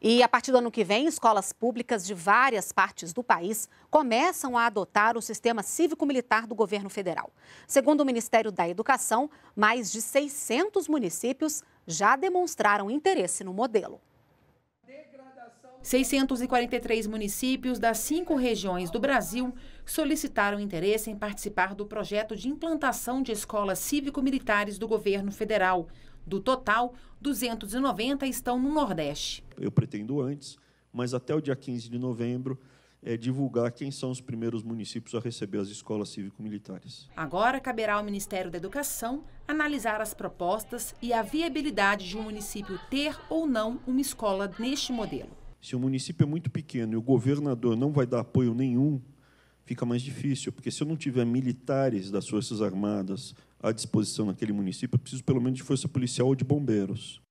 E a partir do ano que vem, escolas públicas de várias partes do país começam a adotar o sistema cívico-militar do governo federal. Segundo o Ministério da Educação, mais de 600 municípios já demonstraram interesse no modelo. 643 municípios das cinco regiões do Brasil solicitaram interesse em participar do projeto de implantação de escolas cívico-militares do governo federal. Do total, 290 estão no Nordeste eu pretendo antes, mas até o dia 15 de novembro, é, divulgar quem são os primeiros municípios a receber as escolas cívico-militares. Agora caberá ao Ministério da Educação analisar as propostas e a viabilidade de um município ter ou não uma escola neste modelo. Se o município é muito pequeno e o governador não vai dar apoio nenhum, fica mais difícil, porque se eu não tiver militares das Forças Armadas à disposição naquele município, eu preciso pelo menos de força policial ou de bombeiros.